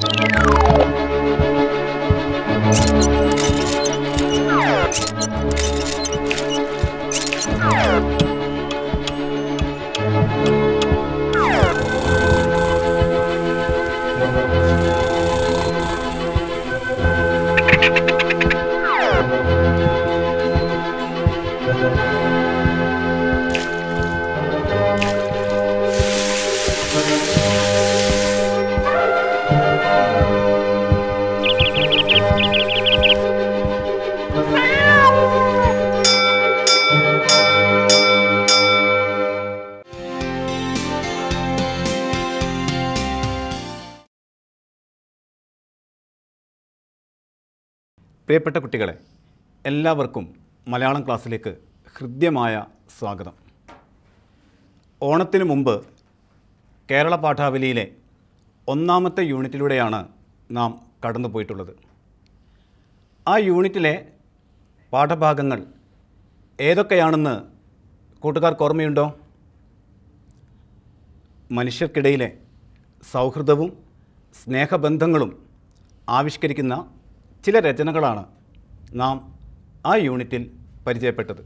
you പ്രിയപ്പെട്ട കുട്ടികളെ എല്ലാവർക്കും മലയാളം ക്ലാസ്സിലേക്ക് ഹൃദ്യമായ സ്വാഗതം ഓണത്തിന് മുമ്പ് കേരള പാഠാവലിയിലെ ഒന്നാമത്തെ യൂണിറ്റിലൂടെയാണ് നാം കടന്നു പോയിട്ടുള്ളത് ആ യൂണിറ്റിലെ പാഠഭാഗങ്ങൾ ഏതൊക്കെയാണെന്ന് കൂട്ടുകാർക്ക് ഓർമ്മയുണ്ടോ മനുഷ്യർക്കിടയിലെ സൗഹൃദവും സ്നേഹബന്ധങ്ങളും ആവിഷ്കരിക്കുന്ന ചില രചനകളാണ് നാം ആ യൂണിറ്റിൽ പരിചയപ്പെട്ടത്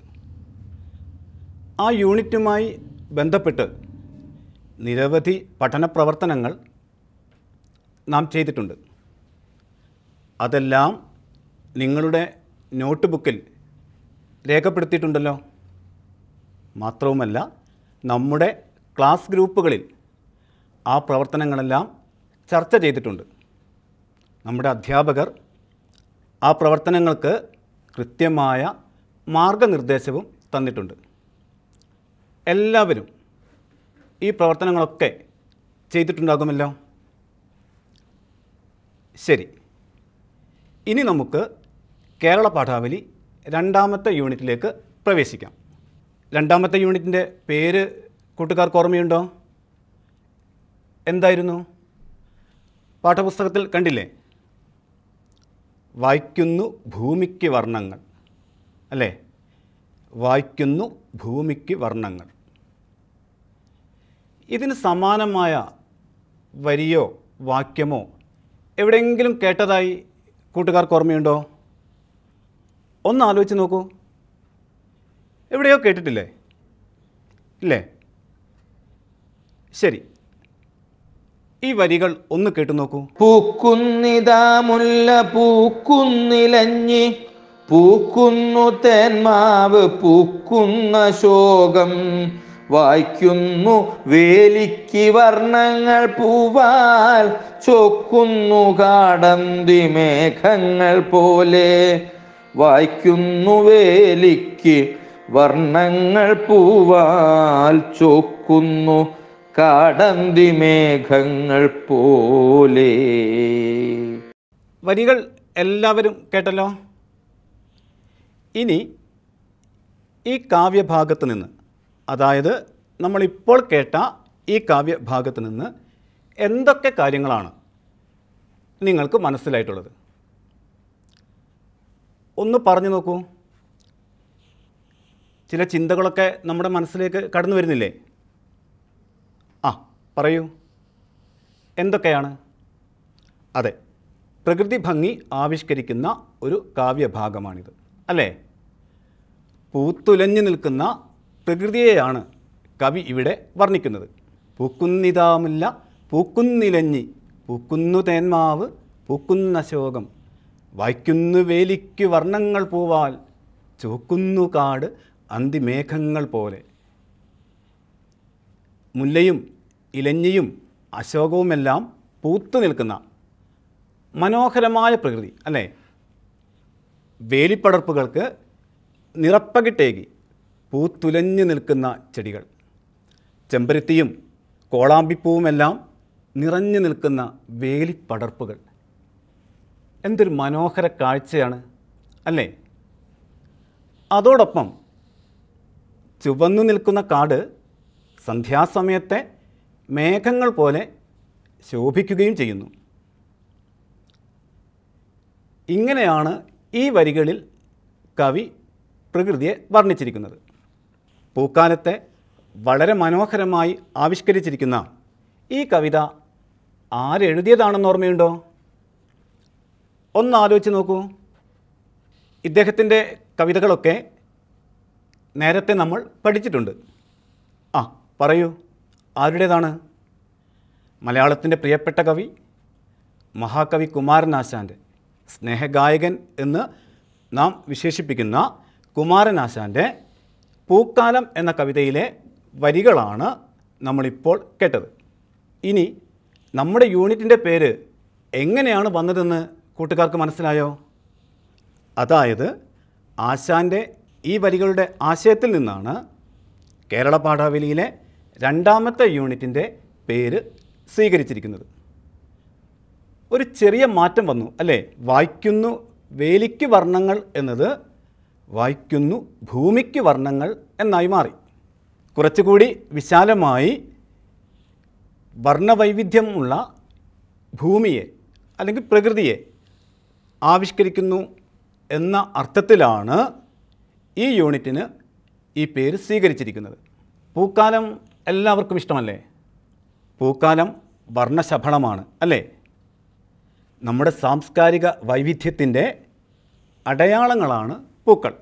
ആ യൂണിറ്റുമായി ബന്ധപ്പെട്ട് നിരവധി പഠന പ്രവർത്തനങ്ങൾ നാം ചെയ്തിട്ടുണ്ട് അതെല്ലാം നിങ്ങളുടെ നോട്ട് ബുക്കിൽ രേഖപ്പെടുത്തിയിട്ടുണ്ടല്ലോ മാത്രവുമല്ല നമ്മുടെ ക്ലാസ് ഗ്രൂപ്പുകളിൽ ആ പ്രവർത്തനങ്ങളെല്ലാം ചർച്ച ചെയ്തിട്ടുണ്ട് നമ്മുടെ അധ്യാപകർ ആ പ്രവർത്തനങ്ങൾക്ക് കൃത്യമായ മാർഗനിർദ്ദേശവും തന്നിട്ടുണ്ട് എല്ലാവരും ഈ പ്രവർത്തനങ്ങളൊക്കെ ചെയ്തിട്ടുണ്ടാകുമല്ലോ ശരി ഇനി നമുക്ക് കേരള പാഠാവലി രണ്ടാമത്തെ യൂണിറ്റിലേക്ക് പ്രവേശിക്കാം രണ്ടാമത്തെ യൂണിറ്റിൻ്റെ പേര് കൂട്ടുകാർക്ക് ഓർമ്മയുണ്ടോ എന്തായിരുന്നു പാഠപുസ്തകത്തിൽ കണ്ടില്ലേ വായിക്കുന്നു ഭൂമിക്ക് വർണ്ണങ്ങൾ അല്ലേ വായിക്കുന്നു ഭൂമിക്ക് വർണ്ണങ്ങൾ ഇതിന് സമാനമായ വരിയോ വാക്യമോ എവിടെയെങ്കിലും കേട്ടതായി കൂട്ടുകാർക്ക് ഓർമ്മയുണ്ടോ ഒന്ന് ആലോചിച്ച് നോക്കൂ എവിടെയോ കേട്ടിട്ടില്ലേ ഇല്ലേ ശരി ഈ വരികൾ ഒന്ന് കേട്ടു നോക്കൂ പൂക്കുന്നിതാമുല്ല പൂക്കുന്നിലഞ്ഞി പൂക്കുന്നു തേന്മാവ് പൂക്കുന്ന ശോകം വായിക്കുന്നു വേലിക്ക് വർണ്ണങ്ങൾ പൂവാൽ ചോക്കുന്നു കാടന്തി മേഘങ്ങൾ പോലെ വായിക്കുന്നു വേലിക്ക് വർണ്ണങ്ങൾ പൂവാൽ ചോക്കുന്നു കാടന്തി മേഘങ്ങൾ പോലെ വരികൾ എല്ലാവരും കേട്ടല്ലോ ഇനി ഈ കാവ്യഭാഗത്ത് നിന്ന് അതായത് നമ്മളിപ്പോൾ കേട്ട ഈ കാവ്യഭാഗത്ത് നിന്ന് എന്തൊക്കെ കാര്യങ്ങളാണ് നിങ്ങൾക്ക് മനസ്സിലായിട്ടുള്ളത് ഒന്ന് പറഞ്ഞു നോക്കൂ ചില ചിന്തകളൊക്കെ നമ്മുടെ മനസ്സിലേക്ക് കടന്നു വരുന്നില്ലേ പറയൂ എന്തൊക്കെയാണ് അതെ പ്രകൃതി ഭംഗി ആവിഷ്കരിക്കുന്ന ഒരു കാവ്യഭാഗമാണിത് അല്ലേ പൂത്തുലഞ്ഞു നിൽക്കുന്ന പ്രകൃതിയെയാണ് കവി ഇവിടെ വർണ്ണിക്കുന്നത് പൂക്കുന്നിതാമില്ല പൂക്കുന്നിലഞ്ഞി പൂക്കുന്നു തേന്മാവ് പൂക്കുന്ന ശോകം വായിക്കുന്നു വേലിക്കു വർണ്ണങ്ങൾ പൂവാൽ ചൂക്കുന്നു കാട് അന്തിമേഘങ്ങൾ പോലെ മുല്ലയും ഇലഞ്ഞിയും അശോകവുമെല്ലാം പൂത്തു നിൽക്കുന്ന മനോഹരമായ പ്രകൃതി അല്ലേ വേലിപ്പടർപ്പുകൾക്ക് നിറപ്പകിട്ടേകി പൂത്തുലഞ്ഞു നിൽക്കുന്ന ചെടികൾ ചെമ്പരത്തിയും കോളാമ്പിപ്പൂവുമെല്ലാം നിറഞ്ഞു നിൽക്കുന്ന വേലിപ്പടർപ്പുകൾ എന്തൊരു മനോഹര കാഴ്ചയാണ് അല്ലേ അതോടൊപ്പം ചുവന്നു നിൽക്കുന്ന കാട് സന്ധ്യാസമയത്തെ മേഘങ്ങൾ പോലെ ശോഭിക്കുകയും ചെയ്യുന്നു ഇങ്ങനെയാണ് ഈ വരികളിൽ കവി പ്രകൃതിയെ വർണ്ണിച്ചിരിക്കുന്നത് പൂക്കാലത്തെ വളരെ മനോഹരമായി ആവിഷ്കരിച്ചിരിക്കുന്ന ഈ കവിത ആരെഴുതിയതാണെന്ന് ഓർമ്മയുണ്ടോ ഒന്ന് ആലോചിച്ച് നോക്കൂ ഇദ്ദേഹത്തിൻ്റെ കവിതകളൊക്കെ നേരത്തെ നമ്മൾ പഠിച്ചിട്ടുണ്ട് ആ പറയൂ ആരുടേതാണ് മലയാളത്തിൻ്റെ പ്രിയപ്പെട്ട കവി മഹാകവി കുമാരനാശാൻ്റെ സ്നേഹഗായകൻ എന്ന് നാം വിശേഷിപ്പിക്കുന്ന കുമാരനാശാൻ്റെ പൂക്കാലം എന്ന കവിതയിലെ വരികളാണ് നമ്മളിപ്പോൾ കേട്ടത് ഇനി നമ്മുടെ യൂണിറ്റിൻ്റെ പേര് എങ്ങനെയാണ് വന്നതെന്ന് കൂട്ടുകാർക്ക് മനസ്സിലായോ അതായത് ആശാൻ്റെ ഈ വരികളുടെ ആശയത്തിൽ നിന്നാണ് കേരള പാഠാവലിയിലെ രണ്ടാമത്തെ യൂണിറ്റിൻ്റെ പേര് സ്വീകരിച്ചിരിക്കുന്നത് ഒരു ചെറിയ മാറ്റം വന്നു അല്ലേ വായിക്കുന്നു വേലിക്ക് വർണ്ണങ്ങൾ എന്നത് വായിക്കുന്നു ഭൂമിക്ക് വർണ്ണങ്ങൾ എന്നായി മാറി കുറച്ചുകൂടി വിശാലമായി വർണ്ണവൈവിധ്യമുള്ള ഭൂമിയെ അല്ലെങ്കിൽ പ്രകൃതിയെ ആവിഷ്കരിക്കുന്നു എന്ന അർത്ഥത്തിലാണ് ഈ യൂണിറ്റിന് ഈ പേര് സ്വീകരിച്ചിരിക്കുന്നത് പൂക്കാലം എല്ലാവർക്കും ഇഷ്ടമല്ലേ പൂക്കാലം വർണ്ണശഫളമാണ് അല്ലേ നമ്മുടെ സാംസ്കാരിക വൈവിധ്യത്തിൻ്റെ അടയാളങ്ങളാണ് പൂക്കൾ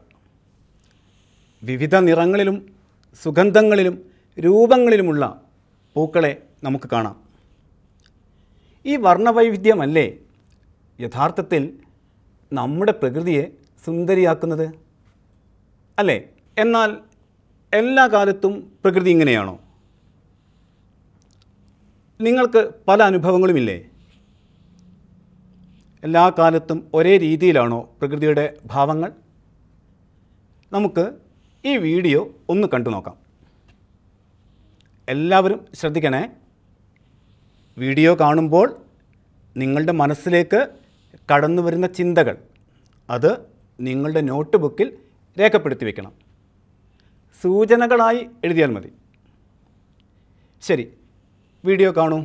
വിവിധ നിറങ്ങളിലും സുഗന്ധങ്ങളിലും രൂപങ്ങളിലുമുള്ള പൂക്കളെ നമുക്ക് കാണാം ഈ വർണ്ണവൈവിധ്യമല്ലേ യഥാർത്ഥത്തിൽ നമ്മുടെ പ്രകൃതിയെ സുന്ദരിയാക്കുന്നത് അല്ലേ എന്നാൽ എല്ലാ കാലത്തും പ്രകൃതി ഇങ്ങനെയാണോ നിങ്ങൾക്ക് പല അനുഭവങ്ങളുമില്ലേ എല്ലാ കാലത്തും ഒരേ രീതിയിലാണോ പ്രകൃതിയുടെ ഭാവങ്ങൾ നമുക്ക് ഈ വീഡിയോ ഒന്ന് കണ്ടു നോക്കാം എല്ലാവരും ശ്രദ്ധിക്കണേ വീഡിയോ കാണുമ്പോൾ നിങ്ങളുടെ മനസ്സിലേക്ക് കടന്നു വരുന്ന ചിന്തകൾ അത് നിങ്ങളുടെ നോട്ട് ബുക്കിൽ രേഖപ്പെടുത്തി വെക്കണം സൂചനകളായി എഴുതിയാൽ മതി ശരി वीडियो काणू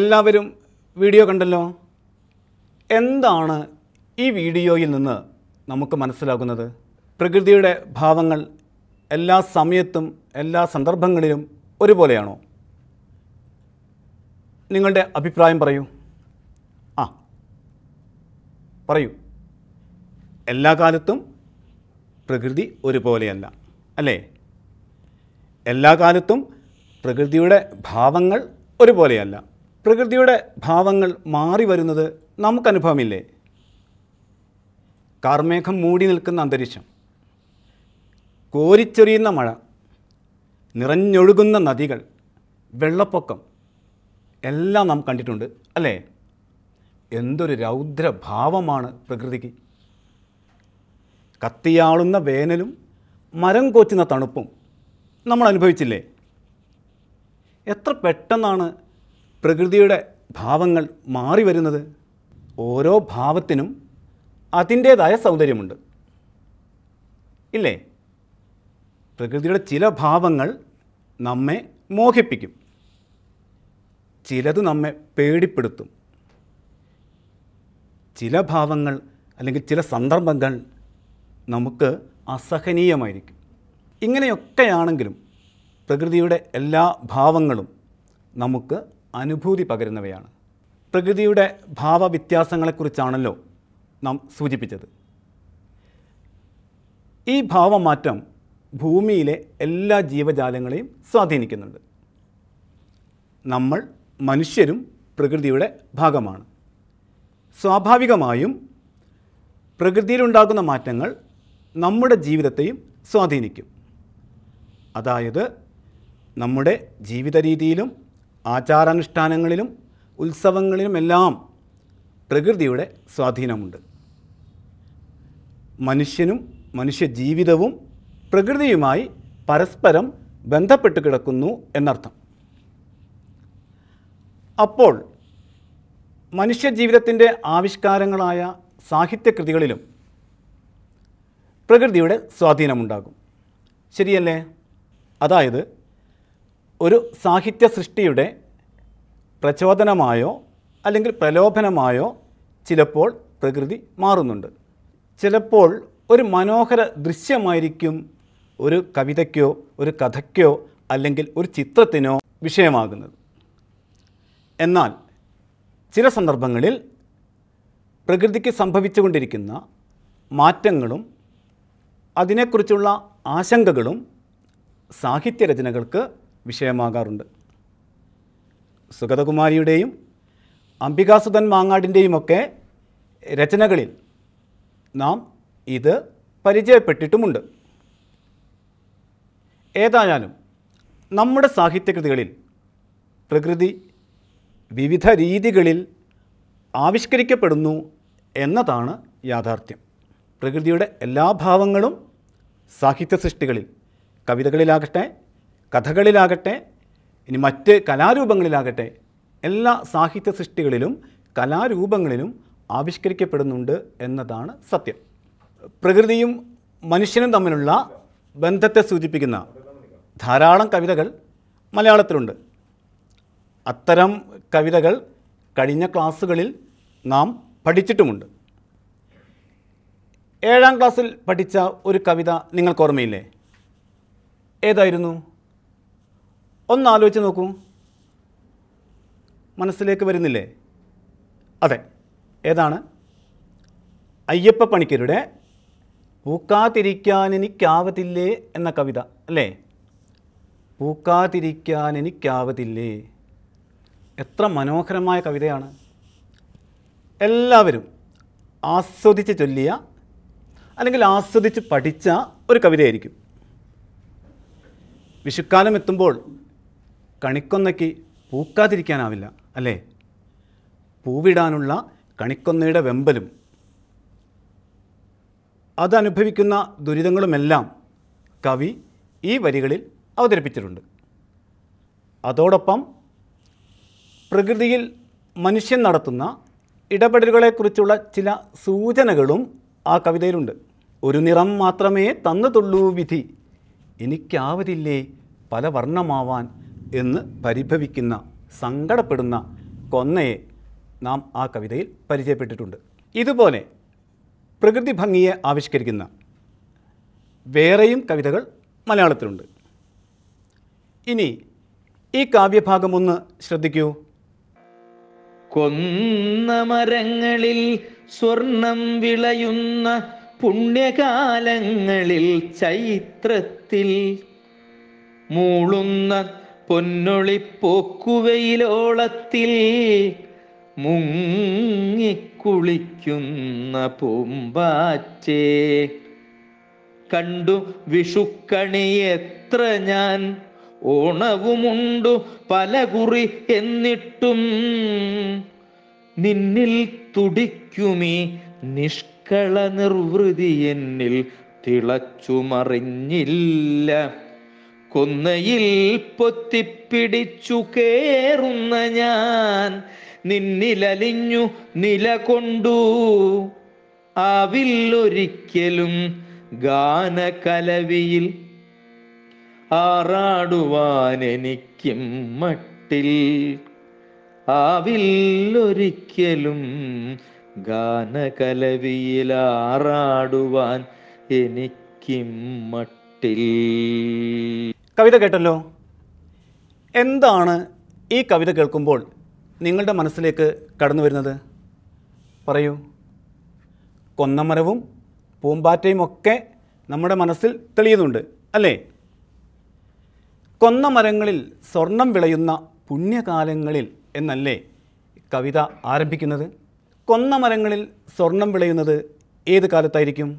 എല്ലാവരും വീഡിയോ കണ്ടല്ലോ എന്താണ് ഈ വീഡിയോയിൽ നിന്ന് നമുക്ക് മനസ്സിലാകുന്നത് പ്രകൃതിയുടെ ഭാവങ്ങൾ എല്ലാ സമയത്തും എല്ലാ സന്ദർഭങ്ങളിലും ഒരുപോലെയാണോ നിങ്ങളുടെ അഭിപ്രായം പറയൂ ആ പറയൂ എല്ലാ കാലത്തും പ്രകൃതി ഒരുപോലെയല്ല അല്ലേ എല്ലാ കാലത്തും പ്രകൃതിയുടെ ഭാവങ്ങൾ ഒരുപോലെയല്ല പ്രകൃതിയുടെ ഭാവങ്ങൾ മാറി വരുന്നത് നമുക്കനുഭവമില്ലേ കാർമേഘം മൂടി നിൽക്കുന്ന അന്തരീക്ഷം കോരിച്ചൊരിയുന്ന മഴ നിറഞ്ഞൊഴുകുന്ന നദികൾ വെള്ളപ്പൊക്കം എല്ലാം നാം കണ്ടിട്ടുണ്ട് അല്ലേ എന്തൊരു രൗദ്രഭാവമാണ് പ്രകൃതിക്ക് കത്തിയാളുന്ന വേനലും മരം കോച്ചുന്ന തണുപ്പും നമ്മൾ അനുഭവിച്ചില്ലേ എത്ര പെട്ടെന്നാണ് പ്രകൃതിയുടെ ഭാവങ്ങൾ മാറി വരുന്നത് ഓരോ ഭാവത്തിനും അതിൻ്റേതായ സൗന്ദര്യമുണ്ട് ഇല്ലേ പ്രകൃതിയുടെ ചില ഭാവങ്ങൾ നമ്മെ മോഹിപ്പിക്കും ചിലത് നമ്മെ പേടിപ്പെടുത്തും ചില ഭാവങ്ങൾ അല്ലെങ്കിൽ ചില സന്ദർഭങ്ങൾ നമുക്ക് അസഹനീയമായിരിക്കും ഇങ്ങനെയൊക്കെയാണെങ്കിലും പ്രകൃതിയുടെ എല്ലാ ഭാവങ്ങളും നമുക്ക് അനുഭൂതി പകരുന്നവയാണ് പ്രകൃതിയുടെ ഭാവവ്യത്യാസങ്ങളെക്കുറിച്ചാണല്ലോ നാം സൂചിപ്പിച്ചത് ഈ ഭാവമാറ്റം ഭൂമിയിലെ എല്ലാ ജീവജാലങ്ങളെയും സ്വാധീനിക്കുന്നുണ്ട് നമ്മൾ മനുഷ്യരും പ്രകൃതിയുടെ ഭാഗമാണ് സ്വാഭാവികമായും പ്രകൃതിയിലുണ്ടാകുന്ന മാറ്റങ്ങൾ നമ്മുടെ ജീവിതത്തെയും സ്വാധീനിക്കും അതായത് നമ്മുടെ ജീവിത രീതിയിലും ആചാരാനുഷ്ഠാനങ്ങളിലും ഉത്സവങ്ങളിലുമെല്ലാം പ്രകൃതിയുടെ സ്വാധീനമുണ്ട് മനുഷ്യനും മനുഷ്യജീവിതവും പ്രകൃതിയുമായി പരസ്പരം ബന്ധപ്പെട്ട് കിടക്കുന്നു എന്നർത്ഥം അപ്പോൾ മനുഷ്യജീവിതത്തിൻ്റെ ആവിഷ്കാരങ്ങളായ സാഹിത്യകൃതികളിലും പ്രകൃതിയുടെ സ്വാധീനമുണ്ടാകും ശരിയല്ലേ അതായത് ഒരു സാഹിത്യ സൃഷ്ടിയുടെ പ്രചോദനമായോ അല്ലെങ്കിൽ പ്രലോഭനമായോ ചിലപ്പോൾ പ്രകൃതി മാറുന്നുണ്ട് ചിലപ്പോൾ ഒരു മനോഹര ദൃശ്യമായിരിക്കും ഒരു കവിതയ്ക്കോ ഒരു കഥയ്ക്കോ അല്ലെങ്കിൽ ഒരു ചിത്രത്തിനോ വിഷയമാകുന്നത് എന്നാൽ ചില സന്ദർഭങ്ങളിൽ പ്രകൃതിക്ക് സംഭവിച്ചുകൊണ്ടിരിക്കുന്ന മാറ്റങ്ങളും അതിനെക്കുറിച്ചുള്ള ആശങ്കകളും സാഹിത്യരചനകൾക്ക് വിഷയമാകാറുണ്ട് സുഗതകുമാരിയുടെയും അംബികാസുധൻ ഒക്കെ രചനകളിൽ നാം ഇത് പരിചയപ്പെട്ടിട്ടുമുണ്ട് ഏതായാലും നമ്മുടെ സാഹിത്യകൃതികളിൽ പ്രകൃതി വിവിധ രീതികളിൽ ആവിഷ്കരിക്കപ്പെടുന്നു എന്നതാണ് യാഥാർത്ഥ്യം പ്രകൃതിയുടെ എല്ലാ ഭാവങ്ങളും സാഹിത്യ സൃഷ്ടികളിൽ കവിതകളിലാകട്ടെ കഥകളിലാകട്ടെ ഇനി മറ്റ് കലാരൂപങ്ങളിലാകട്ടെ എല്ലാ സാഹിത്യ സൃഷ്ടികളിലും കലാരൂപങ്ങളിലും ആവിഷ്കരിക്കപ്പെടുന്നുണ്ട് എന്നതാണ് സത്യം പ്രകൃതിയും മനുഷ്യനും തമ്മിലുള്ള ബന്ധത്തെ സൂചിപ്പിക്കുന്ന ധാരാളം കവിതകൾ മലയാളത്തിലുണ്ട് അത്തരം കവിതകൾ കഴിഞ്ഞ ക്ലാസ്സുകളിൽ നാം പഠിച്ചിട്ടുമുണ്ട് ഏഴാം ക്ലാസ്സിൽ പഠിച്ച ഒരു കവിത നിങ്ങൾക്ക് ഓർമ്മയില്ലേ ഏതായിരുന്നു ഒന്ന് ആലോചിച്ച് നോക്കൂ മനസ്സിലേക്ക് വരുന്നില്ലേ അതെ ഏതാണ് അയ്യപ്പ പണിക്കരുടെ പൂക്കാതിരിക്കാൻ എനിക്കാവതില്ലേ എന്ന കവിത അല്ലേ പൂക്കാതിരിക്കാൻ എനിക്കാവതില്ലേ എത്ര മനോഹരമായ കവിതയാണ് എല്ലാവരും ആസ്വദിച്ച് ചൊല്ലിയ അല്ലെങ്കിൽ ആസ്വദിച്ച് പഠിച്ച ഒരു കവിതയായിരിക്കും വിഷുക്കാലം എത്തുമ്പോൾ കണിക്കൊന്നയ്ക്ക് പൂക്കാതിരിക്കാനാവില്ല അല്ലേ പൂവിടാനുള്ള കണിക്കൊന്നയുടെ വെമ്പലും അതനുഭവിക്കുന്ന ദുരിതങ്ങളുമെല്ലാം കവി ഈ വരികളിൽ അവതരിപ്പിച്ചിട്ടുണ്ട് അതോടൊപ്പം പ്രകൃതിയിൽ മനുഷ്യൻ നടത്തുന്ന ഇടപെടലുകളെക്കുറിച്ചുള്ള ചില സൂചനകളും ആ കവിതയിലുണ്ട് ഒരു നിറം മാത്രമേ തന്നുതുള്ളൂ വിധി എനിക്കാവതില്ലേ പല വർണ്ണമാവാൻ എന്ന് പരിഭവിക്കുന്ന സങ്കടപ്പെടുന്ന കൊന്നയെ നാം ആ കവിതയിൽ പരിചയപ്പെട്ടിട്ടുണ്ട് ഇതുപോലെ പ്രകൃതി ഭംഗിയെ ആവിഷ്കരിക്കുന്ന വേറെയും കവിതകൾ മലയാളത്തിലുണ്ട് ഇനി ഈ കാവ്യഭാഗം ഒന്ന് ശ്രദ്ധിക്കൂ കൊന്ന മരങ്ങളിൽ സ്വർണം വിളയുന്ന പുണ്യകാലങ്ങളിൽ ചൈത്രത്തിൽ മൂളുന്ന പൊന്നൊളിപ്പോക്കുവയിലോളത്തിൽ മുങ്ങിക്കുളിക്കുന്ന പൂമ്പാറ്റേ കണ്ടു വിഷുക്കണി എത്ര ഞാൻ ഓണവുമുണ്ടു പല കുറി എന്നിട്ടും നിന്നിൽ തുടിക്കുമീ നിഷ്കള നിർവൃതി എന്നിൽ തിളച്ചു മറിഞ്ഞില്ല കൊന്നയിൽ പൊത്തിപ്പിടിച്ചു കേറുന്ന ഞാൻ നിന്നിലലിഞ്ഞു നിലകൊണ്ടു ആവില്ലൊരിക്കലും ഗാനകലവിയിൽ ആറാടുവാൻ എനിക്കും മട്ടിൽ ആവില്ലൊരിക്കലും ഗാനകലവിയിൽ ആറാടുവാൻ എനിക്കും മട്ടിൽ കവിത കേട്ടല്ലോ എന്താണ് ഈ കവിത കേൾക്കുമ്പോൾ നിങ്ങളുടെ മനസ്സിലേക്ക് കടന്നു വരുന്നത് പറയൂ കൊന്നമരവും പൂമ്പാറ്റയും ഒക്കെ നമ്മുടെ മനസ്സിൽ തെളിയുന്നുണ്ട് അല്ലേ കൊന്നമരങ്ങളിൽ സ്വർണം വിളയുന്ന പുണ്യകാലങ്ങളിൽ എന്നല്ലേ കവിത ആരംഭിക്കുന്നത് കൊന്നമരങ്ങളിൽ സ്വർണം വിളയുന്നത് ഏത് കാലത്തായിരിക്കും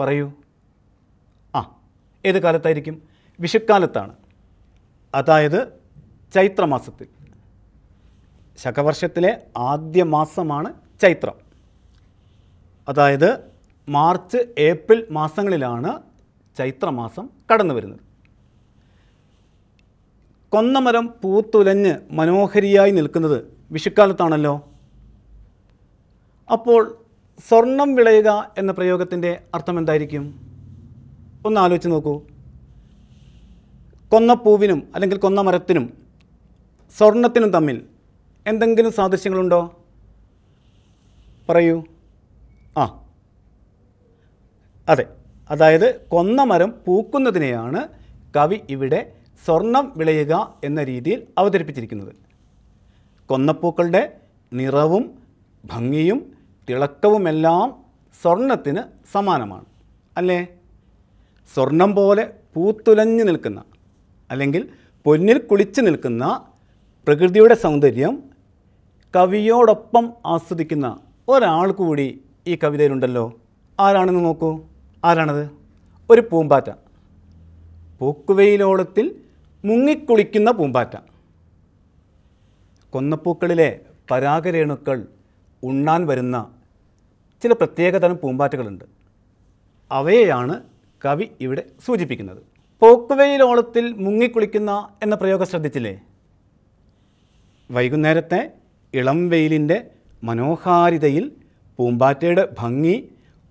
പറയൂ ആ ഏത് കാലത്തായിരിക്കും വിഷുക്കാലത്താണ് അതായത് ചൈത്രമാസത്തിൽ ശകവർഷത്തിലെ ആദ്യ മാസമാണ് ചൈത്രം അതായത് മാർച്ച് ഏപ്രിൽ മാസങ്ങളിലാണ് ചൈത്രമാസം കടന്നു വരുന്നത് കൊന്നമരം പൂത്തുലഞ്ഞ് മനോഹരിയായി നിൽക്കുന്നത് വിഷുക്കാലത്താണല്ലോ അപ്പോൾ സ്വർണം വിളയുക എന്ന പ്രയോഗത്തിൻ്റെ അർത്ഥം എന്തായിരിക്കും ഒന്ന് ആലോചിച്ച് നോക്കൂ കൊന്ന പൂവിനും അല്ലെങ്കിൽ കൊന്ന മരത്തിനും സ്വർണത്തിനും തമ്മിൽ എന്തെങ്കിലും സാദൃശ്യങ്ങളുണ്ടോ പറയൂ ആ അതെ അതായത് കൊന്ന മരം പൂക്കുന്നതിനെയാണ് കവി ഇവിടെ സ്വർണം വിളയുക എന്ന രീതിയിൽ അവതരിപ്പിച്ചിരിക്കുന്നത് കൊന്നപ്പൂക്കളുടെ നിറവും ഭംഗിയും തിളക്കവുമെല്ലാം സ്വർണത്തിന് സമാനമാണ് അല്ലേ സ്വർണം പോലെ പൂത്തുലഞ്ഞു നിൽക്കുന്ന അല്ലെങ്കിൽ പൊന്നിൽ കുളിച്ചു നിൽക്കുന്ന പ്രകൃതിയുടെ സൗന്ദര്യം കവിയോടൊപ്പം ആസ്വദിക്കുന്ന ഒരാൾ കൂടി ഈ കവിതയിലുണ്ടല്ലോ ആരാണെന്ന് നോക്കൂ ആരാണത് ഒരു പൂമ്പാറ്റ പൂക്കുവയിലോളത്തിൽ മുങ്ങിക്കുളിക്കുന്ന പൂമ്പാറ്റ കൊന്നപ്പൂക്കളിലെ പരാഗരേണുക്കൾ ഉണ്ണാൻ വരുന്ന ചില പ്രത്യേകതരം പൂമ്പാറ്റകളുണ്ട് അവയെയാണ് കവി ഇവിടെ സൂചിപ്പിക്കുന്നത് പോക്കുവെയിലോളത്തിൽ മുങ്ങിക്കുളിക്കുന്ന എന്ന പ്രയോഗം ശ്രദ്ധിച്ചില്ലേ വൈകുന്നേരത്തെ ഇളം വെയിലിൻ്റെ മനോഹാരിതയിൽ പൂമ്പാറ്റയുടെ ഭംഗി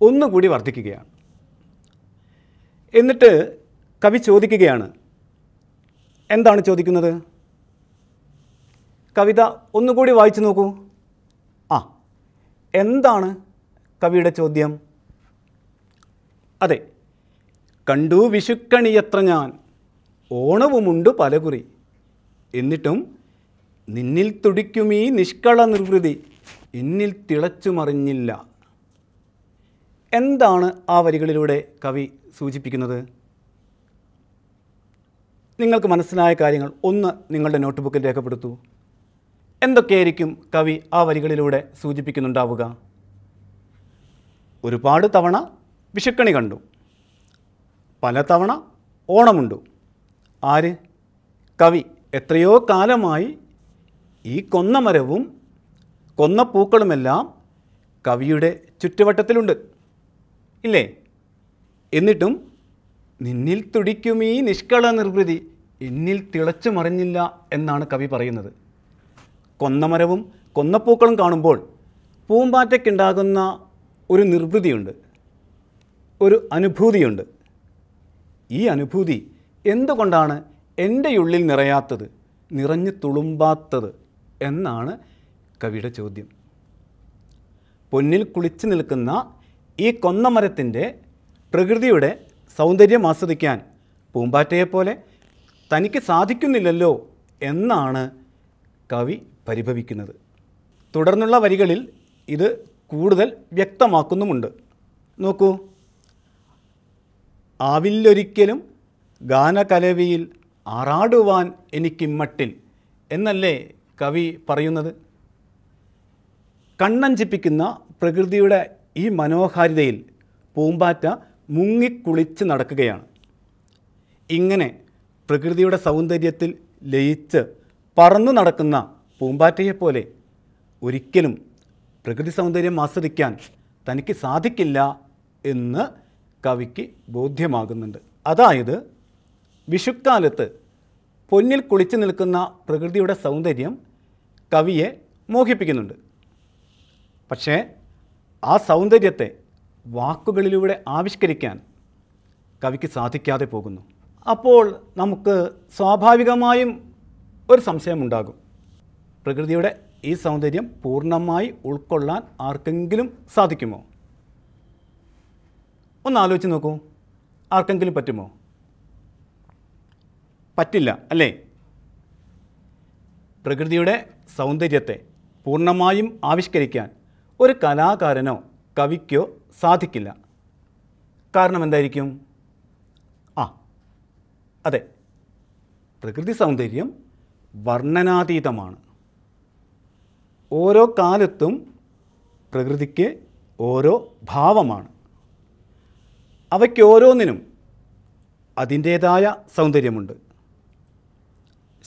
ഒന്നുകൂടി വർദ്ധിക്കുകയാണ് എന്നിട്ട് കവി ചോദിക്കുകയാണ് എന്താണ് ചോദിക്കുന്നത് കവിത ഒന്നുകൂടി വായിച്ചു നോക്കൂ ആ എന്താണ് കവിയുടെ ചോദ്യം അതെ കണ്ടു വിഷുക്കണിയത്ര ഞാൻ ഓണവുമുണ്ട് പലകുറി എന്നിട്ടും നിന്നിൽ തുടിക്കുമീ നിഷ്കള നിർവൃതി എന്നിൽ തിളച്ചു മറിഞ്ഞില്ല എന്താണ് ആ വരികളിലൂടെ കവി സൂചിപ്പിക്കുന്നത് നിങ്ങൾക്ക് മനസ്സിലായ കാര്യങ്ങൾ ഒന്ന് നിങ്ങളുടെ നോട്ട്ബുക്കിൽ രേഖപ്പെടുത്തൂ എന്തൊക്കെയായിരിക്കും കവി ആ വരികളിലൂടെ സൂചിപ്പിക്കുന്നുണ്ടാവുക ഒരുപാട് തവണ വിഷുക്കണി കണ്ടു പലതവണ ഓണമുണ്ടു ആര് കവി എത്രയോ കാലമായി ഈ കൊന്ന മരവും കൊന്ന പൂക്കളുമെല്ലാം കവിയുടെ ചുറ്റുവട്ടത്തിലുണ്ട് ഇല്ലേ എന്നിട്ടും നിന്നിൽ തുടിക്കും ഈ നിഷ്കള നിർവൃതി എന്നിൽ തിളച്ചു മറിഞ്ഞില്ല എന്നാണ് കവി പറയുന്നത് കൊന്നമരവും കൊന്നപ്പൂക്കളും കാണുമ്പോൾ പൂമ്പാറ്റയ്ക്കുണ്ടാകുന്ന ഒരു നിർവൃതിയുണ്ട് ഒരു അനുഭൂതിയുണ്ട് ഈ അനുഭൂതി എന്തുകൊണ്ടാണ് എൻ്റെ ഉള്ളിൽ നിറയാത്തത് നിറഞ്ഞു തുളുമ്പാത്തത് എന്നാണ് കവിയുടെ ചോദ്യം പൊന്നിൽ കുളിച്ചു നിൽക്കുന്ന ഈ കൊന്നമരത്തിൻ്റെ പ്രകൃതിയുടെ സൗന്ദര്യം ആസ്വദിക്കാൻ പൂമ്പാറ്റയെപ്പോലെ തനിക്ക് സാധിക്കുന്നില്ലല്ലോ എന്നാണ് കവി പരിഭവിക്കുന്നത് തുടർന്നുള്ള വരികളിൽ ഇത് കൂടുതൽ വ്യക്തമാക്കുന്നുമുണ്ട് നോക്കൂ ആവില്ലൊരിക്കലും ഗാനകലവിയിൽ ആറാടുവാൻ എനിക്കിമ്മട്ടിൽ എന്നല്ലേ കവി പറയുന്നത് കണ്ണഞ്ചിപ്പിക്കുന്ന പ്രകൃതിയുടെ ഈ മനോഹാരിതയിൽ പൂമ്പാറ്റ മുങ്ങിക്കുളിച്ച് നടക്കുകയാണ് ഇങ്ങനെ പ്രകൃതിയുടെ സൗന്ദര്യത്തിൽ ലയിച്ച് പറന്നു നടക്കുന്ന പൂമ്പാറ്റയെപ്പോലെ ഒരിക്കലും പ്രകൃതി സൗന്ദര്യം ആസ്വദിക്കാൻ തനിക്ക് സാധിക്കില്ല എന്ന് കവിക്ക് ബോധ്യമാകുന്നുണ്ട് അതായത് വിഷുക്കാലത്ത് പൊന്നിൽ കുളിച്ചു നിൽക്കുന്ന പ്രകൃതിയുടെ സൗന്ദര്യം കവിയെ മോഹിപ്പിക്കുന്നുണ്ട് പക്ഷേ ആ സൗന്ദര്യത്തെ വാക്കുകളിലൂടെ ആവിഷ്കരിക്കാൻ കവിക്ക് സാധിക്കാതെ പോകുന്നു അപ്പോൾ നമുക്ക് സ്വാഭാവികമായും ഒരു സംശയമുണ്ടാകും പ്രകൃതിയുടെ ഈ സൗന്ദര്യം പൂർണ്ണമായി ഉൾക്കൊള്ളാൻ ആർക്കെങ്കിലും സാധിക്കുമോ ഒന്ന് ആലോചിച്ച് നോക്കൂ ആർക്കെങ്കിലും പറ്റുമോ പറ്റില്ല അല്ലേ പ്രകൃതിയുടെ സൗന്ദര്യത്തെ പൂർണ്ണമായും ആവിഷ്കരിക്കാൻ ഒരു കലാകാരനോ കവിക്കോ സാധിക്കില്ല കാരണം എന്തായിരിക്കും ആ അതെ പ്രകൃതി സൗന്ദര്യം വർണ്ണനാതീതമാണ് ഓരോ കാലത്തും പ്രകൃതിക്ക് ഓരോ ഭാവമാണ് ഓരോന്നിനും അതിൻ്റേതായ സൗന്ദര്യമുണ്ട്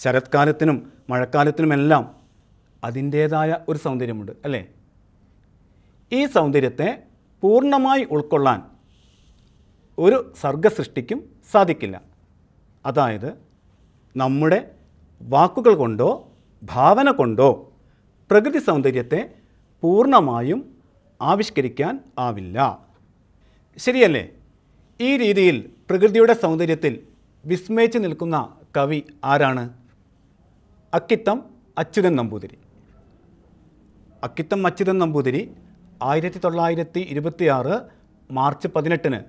ശരത്കാലത്തിനും മഴക്കാലത്തിനുമെല്ലാം അതിൻ്റേതായ ഒരു സൗന്ദര്യമുണ്ട് അല്ലേ ഈ സൗന്ദര്യത്തെ പൂർണ്ണമായി ഉൾക്കൊള്ളാൻ ഒരു സർഗസൃഷ്ടിക്കും സാധിക്കില്ല അതായത് നമ്മുടെ വാക്കുകൾ കൊണ്ടോ ഭാവന കൊണ്ടോ പ്രകൃതി സൗന്ദര്യത്തെ പൂർണ്ണമായും ആവിഷ്കരിക്കാൻ ആവില്ല ശരിയല്ലേ ഈ രീതിയിൽ പ്രകൃതിയുടെ സൗന്ദര്യത്തിൽ വിസ്മയിച്ചു നിൽക്കുന്ന കവി ആരാണ് അക്കിത്തം അച്യുതൻ നമ്പൂതിരി അക്കിത്തം അച്യുതൻ നമ്പൂതിരി ആയിരത്തി തൊള്ളായിരത്തി ഇരുപത്തിയാറ് മാർച്ച് പതിനെട്ടിന്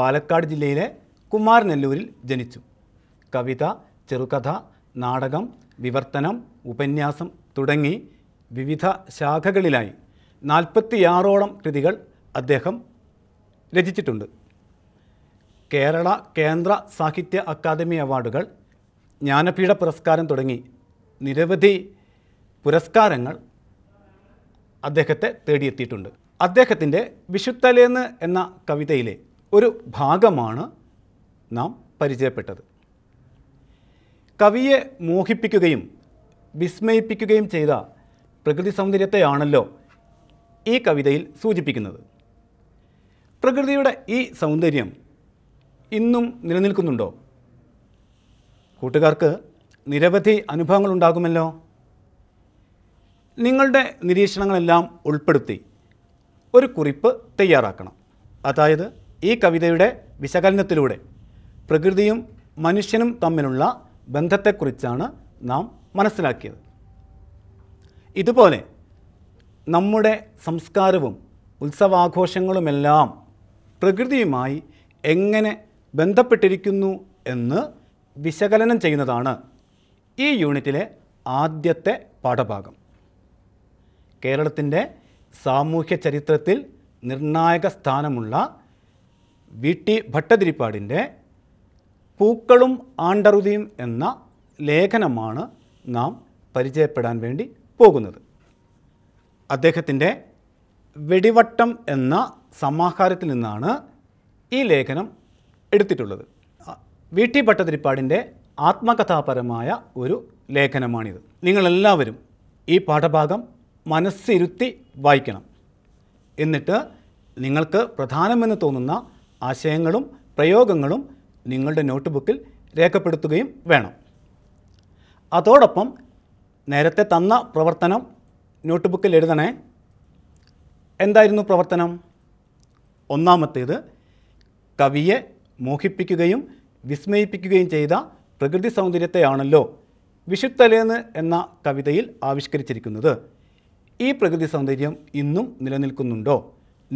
പാലക്കാട് ജില്ലയിലെ കുമാരനെല്ലൂരിൽ ജനിച്ചു കവിത ചെറുകഥ നാടകം വിവർത്തനം ഉപന്യാസം തുടങ്ങി വിവിധ ശാഖകളിലായി നാൽപ്പത്തിയാറോളം കൃതികൾ അദ്ദേഹം രചിച്ചിട്ടുണ്ട് കേരള കേന്ദ്ര സാഹിത്യ അക്കാദമി അവാർഡുകൾ ജ്ഞാനപീഠ പുരസ്കാരം തുടങ്ങി നിരവധി പുരസ്കാരങ്ങൾ അദ്ദേഹത്തെ തേടിയെത്തിയിട്ടുണ്ട് അദ്ദേഹത്തിൻ്റെ വിശുദ്ധലേന്ന് എന്ന കവിതയിലെ ഒരു ഭാഗമാണ് നാം പരിചയപ്പെട്ടത് കവിയെ മോഹിപ്പിക്കുകയും വിസ്മയിപ്പിക്കുകയും ചെയ്ത പ്രകൃതി സൗന്ദര്യത്തെയാണല്ലോ ഈ കവിതയിൽ സൂചിപ്പിക്കുന്നത് പ്രകൃതിയുടെ ഈ സൗന്ദര്യം ഇന്നും നിലനിൽക്കുന്നുണ്ടോ കൂട്ടുകാർക്ക് നിരവധി അനുഭവങ്ങൾ ഉണ്ടാകുമല്ലോ നിങ്ങളുടെ നിരീക്ഷണങ്ങളെല്ലാം ഉൾപ്പെടുത്തി ഒരു കുറിപ്പ് തയ്യാറാക്കണം അതായത് ഈ കവിതയുടെ വിശകലനത്തിലൂടെ പ്രകൃതിയും മനുഷ്യനും തമ്മിലുള്ള ബന്ധത്തെക്കുറിച്ചാണ് നാം മനസ്സിലാക്കിയത് ഇതുപോലെ നമ്മുടെ സംസ്കാരവും ഉത്സവാഘോഷങ്ങളുമെല്ലാം പ്രകൃതിയുമായി എങ്ങനെ ബന്ധപ്പെട്ടിരിക്കുന്നു എന്ന് വിശകലനം ചെയ്യുന്നതാണ് ഈ യൂണിറ്റിലെ ആദ്യത്തെ പാഠഭാഗം കേരളത്തിൻ്റെ സാമൂഹ്യ ചരിത്രത്തിൽ നിർണായക സ്ഥാനമുള്ള വി ടി ഭട്ടതിരിപ്പാടിൻ്റെ പൂക്കളും ആണ്ടറുതിയും എന്ന ലേഖനമാണ് നാം പരിചയപ്പെടാൻ വേണ്ടി പോകുന്നത് അദ്ദേഹത്തിൻ്റെ വെടിവട്ടം എന്ന സമാഹാരത്തിൽ നിന്നാണ് ഈ ലേഖനം എടുത്തിട്ടുള്ളത് വി ടി ഭട്ടതിരിപ്പാടിൻ്റെ ആത്മകഥാപരമായ ഒരു ലേഖനമാണിത് നിങ്ങളെല്ലാവരും ഈ പാഠഭാഗം മനസ്സിരുത്തി വായിക്കണം എന്നിട്ട് നിങ്ങൾക്ക് പ്രധാനമെന്ന് തോന്നുന്ന ആശയങ്ങളും പ്രയോഗങ്ങളും നിങ്ങളുടെ നോട്ട് ബുക്കിൽ രേഖപ്പെടുത്തുകയും വേണം അതോടൊപ്പം നേരത്തെ തന്ന പ്രവർത്തനം നോട്ട് ബുക്കിൽ എഴുതണേ എന്തായിരുന്നു പ്രവർത്തനം ഒന്നാമത്തേത് കവിയെ മോഹിപ്പിക്കുകയും വിസ്മയിപ്പിക്കുകയും ചെയ്ത പ്രകൃതി സൗന്ദര്യത്തെയാണല്ലോ വിഷുത്തലേന്ന് എന്ന കവിതയിൽ ആവിഷ്കരിച്ചിരിക്കുന്നത് ഈ പ്രകൃതി സൗന്ദര്യം ഇന്നും നിലനിൽക്കുന്നുണ്ടോ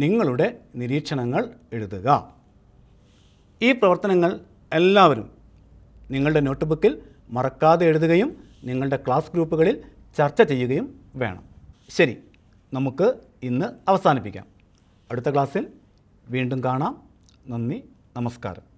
നിങ്ങളുടെ നിരീക്ഷണങ്ങൾ എഴുതുക ഈ പ്രവർത്തനങ്ങൾ എല്ലാവരും നിങ്ങളുടെ നോട്ട്ബുക്കിൽ മറക്കാതെ എഴുതുകയും നിങ്ങളുടെ ക്ലാസ് ഗ്രൂപ്പുകളിൽ ചർച്ച ചെയ്യുകയും വേണം ശരി നമുക്ക് ഇന്ന് അവസാനിപ്പിക്കാം അടുത്ത ക്ലാസ്സിൽ വീണ്ടും കാണാം നന്ദി a mafecar.